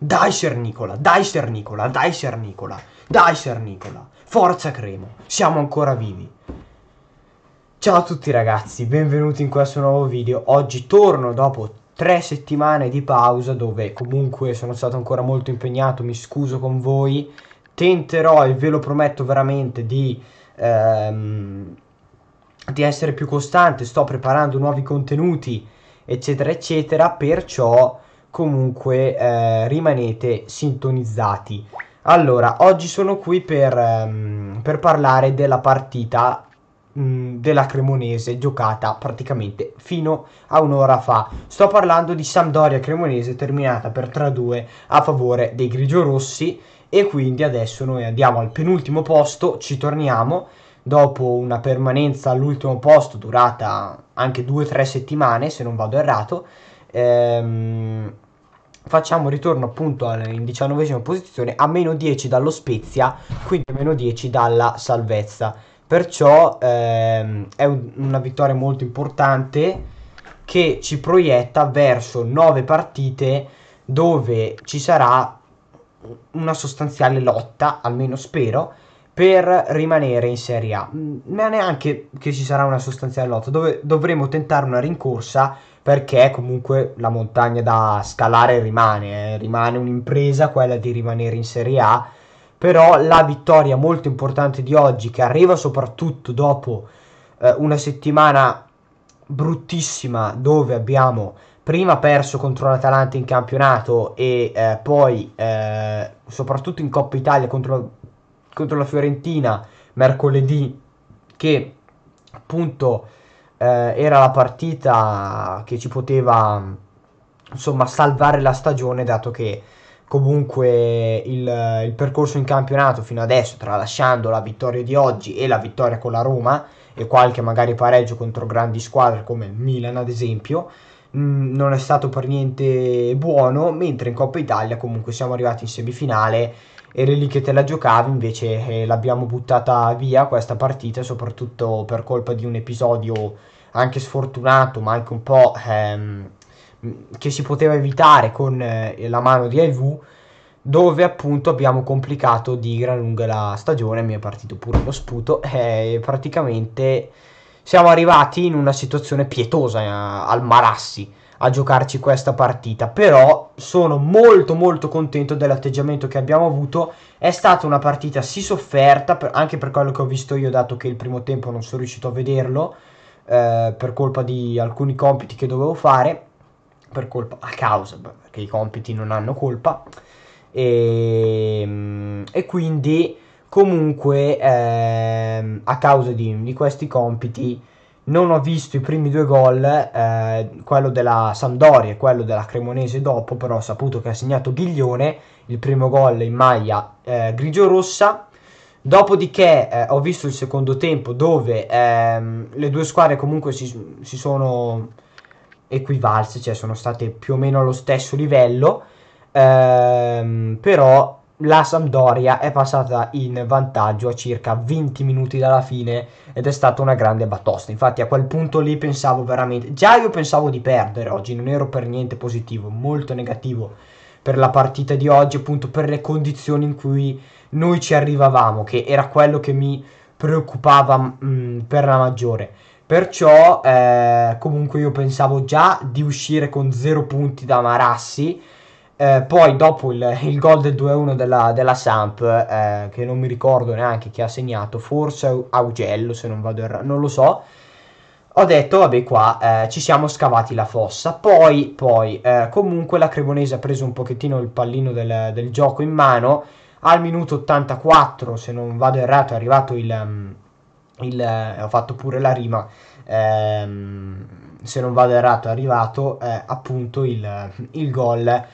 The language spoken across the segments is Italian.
Dai Ser Nicola, dai Ser Nicola, dai Ser Nicola, dai Ser Nicola. Forza Cremo, siamo ancora vivi. Ciao a tutti ragazzi, benvenuti in questo nuovo video. Oggi torno dopo tre settimane di pausa dove comunque sono stato ancora molto impegnato, mi scuso con voi. Tenterò e ve lo prometto veramente di... Ehm, di essere più costante, sto preparando nuovi contenuti, eccetera, eccetera, perciò comunque eh, rimanete sintonizzati. Allora, oggi sono qui per, ehm, per parlare della partita mh, mm, della Cremonese giocata praticamente fino a un'ora fa. Sto parlando di Sampdoria Cremonese terminata per 3-2 a favore dei grigiorossi e quindi adesso noi andiamo al penultimo posto, ci torniamo dopo una permanenza all'ultimo posto durata anche 2-3 settimane se non vado errato Ehm, facciamo ritorno appunto in diciannovesima posizione a meno 10 dallo Spezia, quindi a meno 10 dalla salvezza. Perciò ehm, è un, una vittoria molto importante che ci proietta verso 9 partite dove ci sarà una sostanziale lotta, almeno spero, per rimanere in Serie A, mm, ma neanche che ci sarà una sostanziale lotta, dove dovremo tentare una rincorsa perché comunque la montagna da scalare rimane, eh. rimane un'impresa quella di rimanere in Serie A, però la vittoria molto importante di oggi che arriva soprattutto dopo eh, una settimana bruttissima dove abbiamo prima perso contro l'Atalanta in campionato e eh, poi eh, soprattutto in Coppa Italia contro contro la Fiorentina mercoledì che appunto eh, era la partita che ci poteva insomma salvare la stagione dato che comunque il, il, percorso in campionato fino adesso tralasciando la vittoria di oggi e la vittoria con la Roma e qualche magari pareggio contro grandi squadre come il Milan ad esempio mm, non è stato per niente buono mentre in Coppa Italia comunque siamo arrivati in semifinale eri lì che te la giocavi, invece eh, l'abbiamo buttata via questa partita, soprattutto per colpa di un episodio anche sfortunato, ma anche un po' ehm, che si poteva evitare con eh, la mano di IV, dove appunto abbiamo complicato di gran lunga la stagione, mi è partito pure lo sputo, e praticamente siamo arrivati in una situazione pietosa eh, al Marassi a giocarci questa partita. Però sono molto molto contento dell'atteggiamento che abbiamo avuto. È stata una partita sì sofferta, per, anche per quello che ho visto io, dato che il primo tempo non sono riuscito a vederlo, eh, per colpa di alcuni compiti che dovevo fare, per colpa, a causa, perché i compiti non hanno colpa. E, ehm, e quindi comunque eh, a causa di, di questi compiti non ho visto i primi due gol, eh, quello della Sampdoria e quello della Cremonese dopo, però ho saputo che ha segnato Ghiglione, il primo gol in maglia eh, grigio-rossa. Dopodiché eh, ho visto il secondo tempo dove ehm, le due squadre comunque si, si sono equivalse, cioè sono state più o meno allo stesso livello, ehm, però la Sampdoria è passata in vantaggio a circa 20 minuti dalla fine ed è stata una grande batosta. Infatti a quel punto lì pensavo veramente, già io pensavo di perdere oggi, non ero per niente positivo, molto negativo per la partita di oggi, appunto per le condizioni in cui noi ci arrivavamo, che era quello che mi preoccupava mh, mm, per la maggiore. Perciò eh, comunque io pensavo già di uscire con 0 punti da Marassi eh, poi dopo il, il gol del 2-1 della, della Samp, eh, che non mi ricordo neanche chi ha segnato, forse Augello se non vado errato, non lo so, ho detto vabbè qua eh, ci siamo scavati la fossa. Poi, poi eh, comunque la Cremonese ha preso un pochettino il pallino del, del, gioco in mano, al minuto 84 se non vado errato è arrivato il... Mm, il eh, ho fatto pure la rima. Ehm, se non vado errato è arrivato appunto il, il gol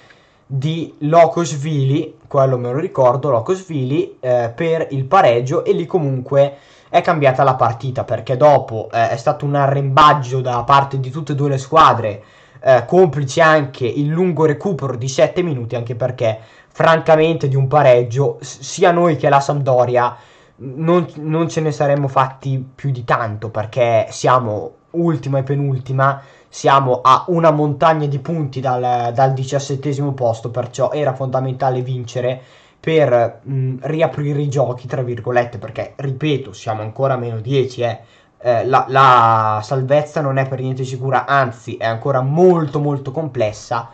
di Locosvili, quello me lo ricordo, Locosvili eh, per il pareggio e lì comunque è cambiata la partita perché dopo eh, è stato un arrembaggio da parte di tutte e due le squadre, eh, complice anche il lungo recupero di 7 minuti anche perché francamente di un pareggio sia noi che la Sampdoria non, non ce ne saremmo fatti più di tanto perché siamo ultima e penultima, siamo a una montagna di punti dal, dal diciassettesimo posto, perciò era fondamentale vincere per mh, mm, riaprire i giochi, tra virgolette, perché, ripeto, siamo ancora a meno 10, eh. Eh, la, la salvezza non è per niente sicura, anzi è ancora molto molto complessa,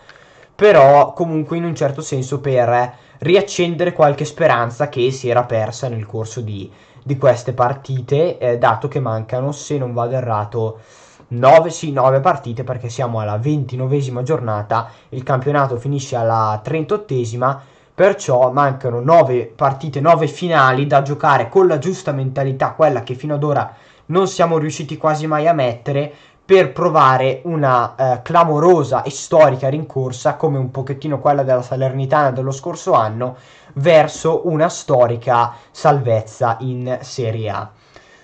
però comunque in un certo senso per riaccendere qualche speranza che si era persa nel corso di, di queste partite, eh, dato che mancano, se non vado errato, 9, sì, 9 partite perché siamo alla 29esima giornata, il campionato finisce alla 38esima, perciò mancano 9 partite, 9 finali da giocare con la giusta mentalità, quella che fino ad ora non siamo riusciti quasi mai a mettere per provare una eh, clamorosa e storica rincorsa come un pochettino quella della Salernitana dello scorso anno verso una storica salvezza in Serie A.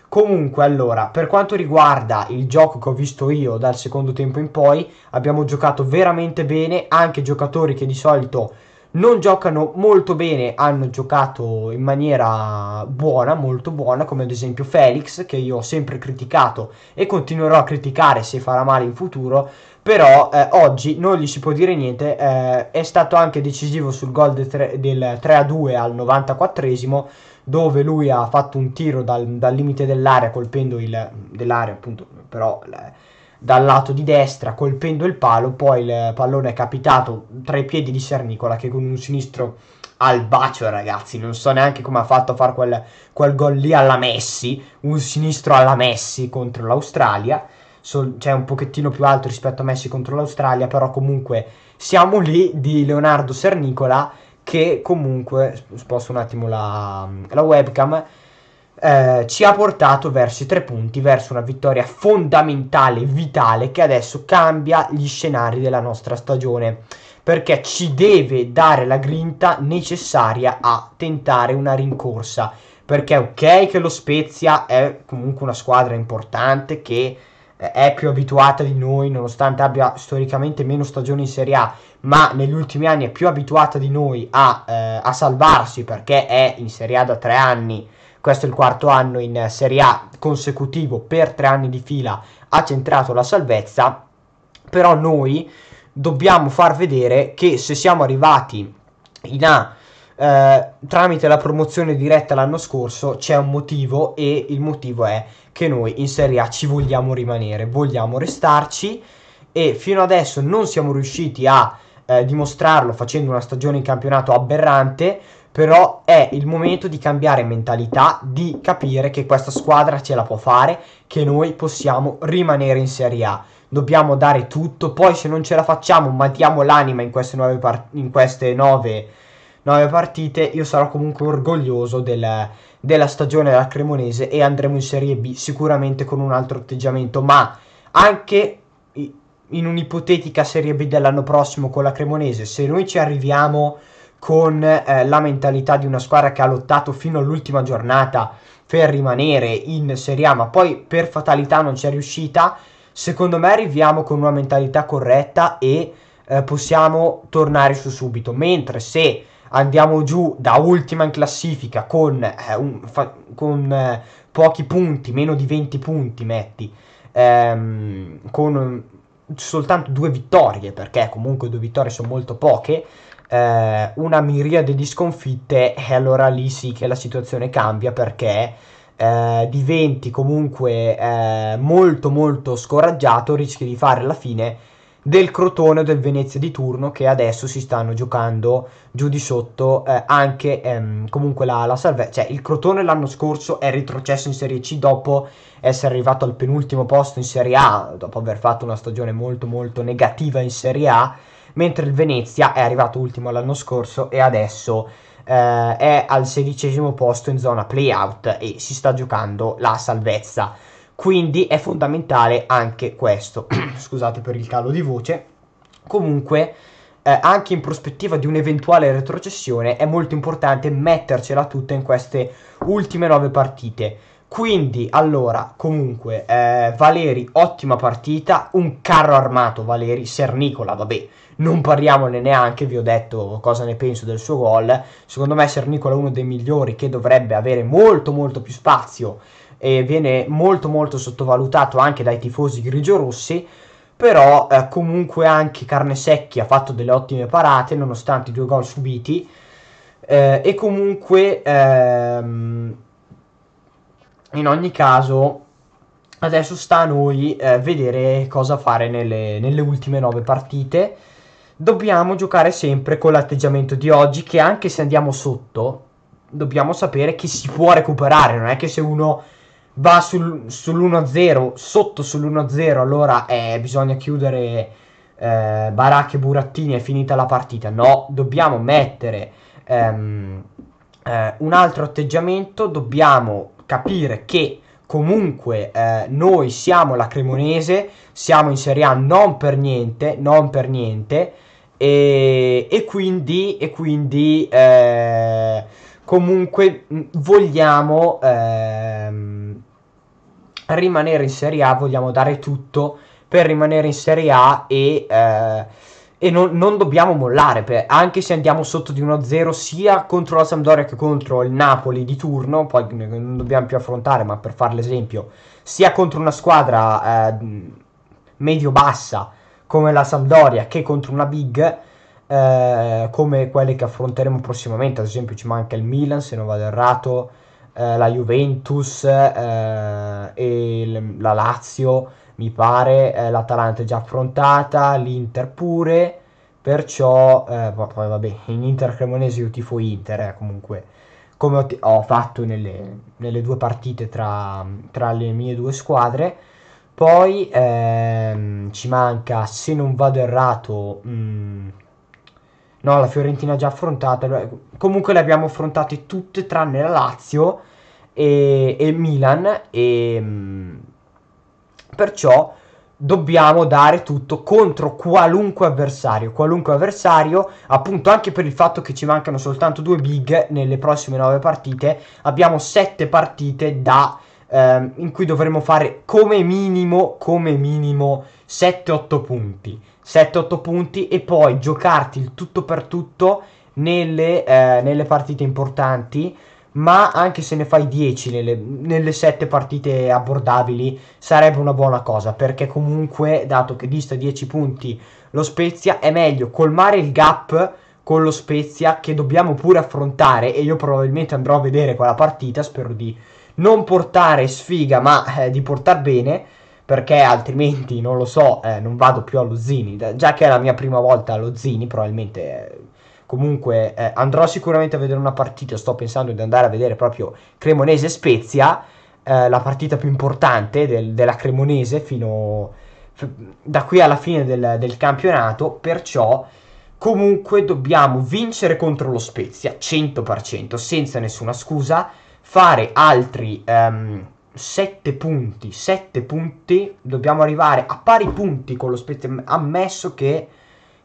Comunque, allora, per quanto riguarda il gioco che ho visto io dal secondo tempo in poi, abbiamo giocato veramente bene, anche giocatori che di solito non giocano molto bene, hanno giocato in maniera buona, molto buona, come ad esempio Felix, che io ho sempre criticato e continuerò a criticare se farà male in futuro, però eh, oggi non gli si può dire niente, eh, è stato anche decisivo sul gol del 3, del 3 2 al 94esimo, dove lui ha fatto un tiro dal, dal limite dell'area, colpendo il, dell'area appunto, però eh, dal lato di destra, colpendo il palo, poi il pallone è capitato tra i piedi di Sernicola che con un sinistro al bacio ragazzi, non so neanche come ha fatto a fare quel, quel gol lì alla Messi, un sinistro alla Messi contro l'Australia sol- cioè un pochettino più alto rispetto a Messi contro l'Australia, però comunque siamo lì di Leonardo Sernicola che comunque, sposto un attimo la, la webcam, eh, ci ha portato verso i tre punti, verso una vittoria fondamentale, vitale, che adesso cambia gli scenari della nostra stagione, perché ci deve dare la grinta necessaria a tentare una rincorsa, perché ok che lo Spezia è comunque una squadra importante che eh, è più abituata di noi, nonostante abbia storicamente meno stagioni in Serie A, ma negli ultimi anni è più abituata di noi a, eh, a salvarsi perché è in Serie A da tre anni. Questo è il quarto anno in Serie A consecutivo per tre anni di fila ha centrato la salvezza. Però noi dobbiamo far vedere che se siamo arrivati in A eh, tramite la promozione diretta l'anno scorso c'è un motivo e il motivo è che noi in Serie A ci vogliamo rimanere, vogliamo restarci e fino adesso non siamo riusciti a eh, dimostrarlo facendo una stagione in campionato aberrante, però è il momento di cambiare mentalità, di capire che questa squadra ce la può fare, che noi possiamo rimanere in Serie A. Dobbiamo dare tutto, poi se non ce la facciamo, ma diamo l'anima in queste, nuove part- in queste nove 9 partite, io sarò comunque orgoglioso della, della stagione della Cremonese e andremo in Serie B sicuramente con un altro atteggiamento, ma anche in un'ipotetica Serie B dell'anno prossimo con la Cremonese, se noi ci arriviamo con eh, la mentalità di una squadra che ha lottato fino all'ultima giornata per rimanere in Serie A, ma poi per fatalità non ci è riuscita, secondo me arriviamo con una mentalità corretta e eh, possiamo tornare su subito, mentre se andiamo giù da ultima in classifica con, eh, un, fa, con eh, pochi punti, meno di 20 punti metti, ehm, con mm, soltanto due vittorie, perché comunque due vittorie sono molto poche, eh, una miriade di sconfitte, e allora lì sì che la situazione cambia perché... Eh, diventi comunque eh, molto molto scoraggiato rischi di fare alla fine del Crotone o del Venezia di turno che adesso si stanno giocando giù di sotto eh, anche ehm, comunque la, la salvezza. Cioè il Crotone l'anno scorso è retrocesso in Serie C dopo essere arrivato al penultimo posto in Serie A, dopo aver fatto una stagione molto molto negativa in Serie A, mentre il Venezia è arrivato ultimo l'anno scorso e adesso eh, è al sedicesimo posto in zona playout e si sta giocando la salvezza. Quindi è fondamentale anche questo. Scusate per il calo di voce. Comunque, eh, anche in prospettiva di un'eventuale retrocessione, è molto importante mettercela tutta in queste ultime nove partite. Quindi, allora, comunque, eh, Valeri, ottima partita, un carro armato Valeri, Sernicola, vabbè, non parliamone neanche, vi ho detto cosa ne penso del suo gol. Secondo me Sernicola è uno dei migliori che dovrebbe avere molto molto più spazio e viene molto molto sottovalutato anche dai tifosi grigiorossi però eh, comunque anche Carne Secchi ha fatto delle ottime parate nonostante i due gol subiti eh, e comunque ehm, in ogni caso adesso sta a noi eh, vedere cosa fare nelle, nelle ultime nove partite dobbiamo giocare sempre con l'atteggiamento di oggi che anche se andiamo sotto dobbiamo sapere che si può recuperare non è che se uno va sul, sull'1-0, sotto sull'1-0, allora eh, bisogna chiudere eh, e Burattini, è finita la partita. No, dobbiamo mettere ehm, eh, un altro atteggiamento, dobbiamo capire che comunque eh, noi siamo la Cremonese, siamo in Serie A non per niente, non per niente, e, e quindi, e quindi eh, comunque mm, vogliamo ehm, rimanere in Serie A vogliamo dare tutto per rimanere in Serie A e, eh, e non, non, dobbiamo mollare, per, anche se andiamo sotto di 1-0 sia contro la Sampdoria che contro il Napoli di turno, poi non dobbiamo più affrontare, ma per fare l'esempio, sia contro una squadra eh, medio-bassa come la Sampdoria che contro una big eh, come quelle che affronteremo prossimamente, ad esempio ci manca il Milan se non vado errato eh, la Juventus eh, e il, la Lazio, mi pare, eh, l'Atalanta è già affrontata, l'Inter pure, perciò eh, poi vabbè, in Inter Cremonese io tifo Inter eh, comunque, come ho, ho fatto nelle, nelle, due partite tra, tra, le mie due squadre. Poi ehm, ci manca, se non vado errato, mh, mm, No, la Fiorentina già affrontata. Comunque le abbiamo affrontate tutte tranne la Lazio e, e Milan. E, ehm, perciò dobbiamo dare tutto contro qualunque avversario. Qualunque avversario, appunto anche per il fatto che ci mancano soltanto due big nelle prossime nove partite. Abbiamo sette partite da, ehm, in cui dovremo fare come minimo, come minimo 7-8 punti, 7-8 punti e poi giocarti il tutto per tutto nelle, eh, nelle partite importanti, ma anche se ne fai 10 nelle, nelle 7 partite abbordabili sarebbe una buona cosa, perché comunque dato che dista 10 punti lo Spezia è meglio colmare il gap con lo Spezia che dobbiamo pure affrontare e io probabilmente andrò a vedere quella partita, spero di non portare sfiga ma eh, di portar bene perché altrimenti non lo so, eh, non vado più allo Zini. Già che è la mia prima volta allo Zini, probabilmente eh, comunque eh, andrò sicuramente a vedere una partita. Sto pensando di andare a vedere proprio Cremonese Spezia, eh, la partita più importante del, della Cremonese fino f- da qui alla fine del, del campionato. Perciò comunque dobbiamo vincere contro lo Spezia 100% senza nessuna scusa, fare altri um, 7 punti, 7 punti, dobbiamo arrivare a pari punti con lo Spezia, ammesso che,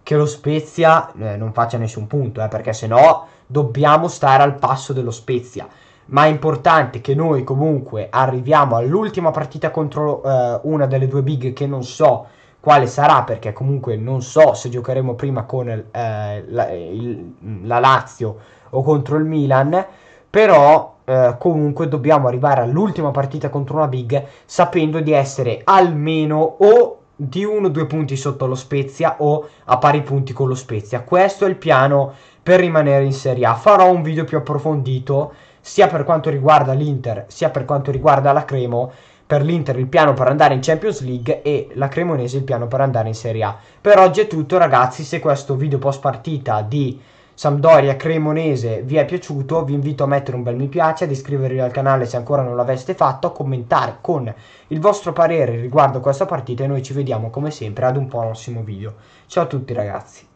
che lo Spezia eh, non faccia nessun punto, eh, perché se no dobbiamo stare al passo dello Spezia, ma è importante che noi comunque arriviamo all'ultima partita contro eh, una delle due big che non so quale sarà, perché comunque non so se giocheremo prima con eh, la, il, la Lazio o contro il Milan, però eh, comunque dobbiamo arrivare all'ultima partita contro una big sapendo di essere almeno o di uno o due punti sotto lo Spezia o a pari punti con lo Spezia. Questo è il piano per rimanere in Serie A. Farò un video più approfondito sia per quanto riguarda l'Inter sia per quanto riguarda la Cremo. Per l'Inter il piano per andare in Champions League e la Cremonese il piano per andare in Serie A. Per oggi è tutto ragazzi, se questo video post partita di Sampdoria Cremonese vi è piaciuto, vi invito a mettere un bel mi piace, ad iscrivervi al canale se ancora non l'aveste fatto, a commentare con il vostro parere riguardo questa partita e noi ci vediamo come sempre ad un prossimo video. Ciao a tutti ragazzi!